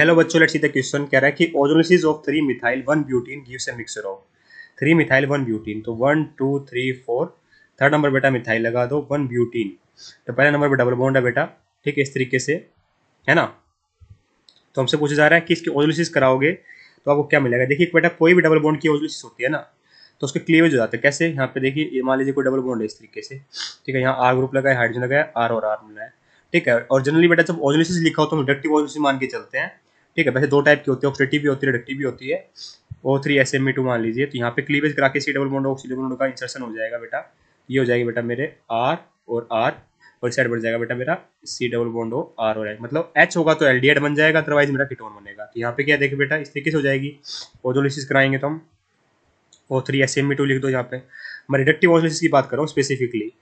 hello बच्चों let's see the question कह रहा है कि ozonolysis of three methyl one butene gives a mixture of three methyl one butene तो one two three four third number बेटा methyl लगा दो वन ब्यूटीन तो पहले नंबर पर डबल बॉन्ड है बेटा ठीक है इस तरीके से है ना तो हमसे पूछा जा रहा है कि इसकी ओजोलिसिस कराओगे तो आपको क्या मिलेगा देखिए बेटा कोई भी डबल बॉन्ड की ओजोलिसिस होती है ना तो उसके क्लीवेज हो जाता है कैसे यहाँ पे देखिए मान लीजिए कोई डबल बॉन्ड है इस तरीके से ठीक है यहाँ आर ग्रुप लगा है हाइड्रोजन लगा है आर और आर मिला है ठीक है और जनरली बेटा जब ओजोलिसिस लिखा हो तो हम डिडक्टिव ओजोलिसिस मान के चलते हैं ठीक है वैसे दो टाइप की होती है ऑक्सीडेटिव भी होती है रिडक्टिव भी होती है O three S M two मान लीजिए तो यहाँ पे क्लीवेज करा के C double bond oxy double bond का इंसर्शन हो जाएगा बेटा ये हो जाएगा बेटा मेरे आर और आर और साइड बढ़ जाएगा बेटा मेरा C double bond O R और एच मतलब एच होगा तो एल बन जाएगा अदरवाइज मेरा कीटोन बनेगा तो यहाँ पे क्या देखिए बेटा इस तरीके से हो जाएगी ओजोलिसिस कराएंगे तो हम O three S M two लिख दो यहाँ पे मैं रिडक्टिव ओजोलिसिस की बात कर रहा हूँ स्पेसिफिकली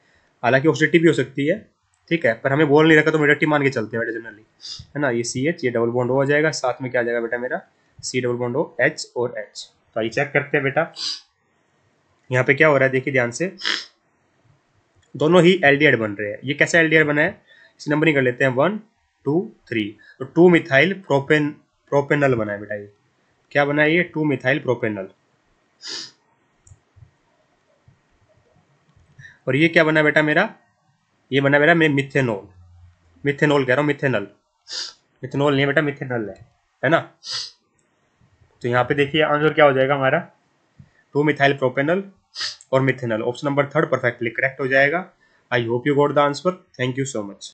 हालांकि ऑक्सीडेटिव भी हो सकती है ठीक है पर हमें बोल नहीं रखा तो मेरा टी मान के चलते हैं बेटा जनरली है ना ये सी एच ये डबल बॉन्ड हो जाएगा साथ में क्या आ जाएगा बेटा मेरा C double bond O H और एच तो आइए चेक करते हैं बेटा यहाँ पे क्या हो रहा है देखिए ध्यान से दोनों ही एल बन रहे हैं ये कैसा एल बना है इसे नंबरिंग कर लेते हैं वन टू थ्री तो टू मिथाइल प्रोपेन प्रोपेनल बना है बेटा ये क्या बना है ये टू मिथाइल प्रोपेनल और ये क्या बना बेटा मेरा ये बना मेरा मैं मिथेनॉल मिथेनॉल कह रहा हूँ मिथेनल मिथेनॉल नहीं बेटा मिथेनल है है ना तो यहाँ पे देखिए आंसर क्या हो जाएगा हमारा टू मिथाइल प्रोपेनल और methanal option number third perfectly correct हो जाएगा I hope you got the answer thank you so much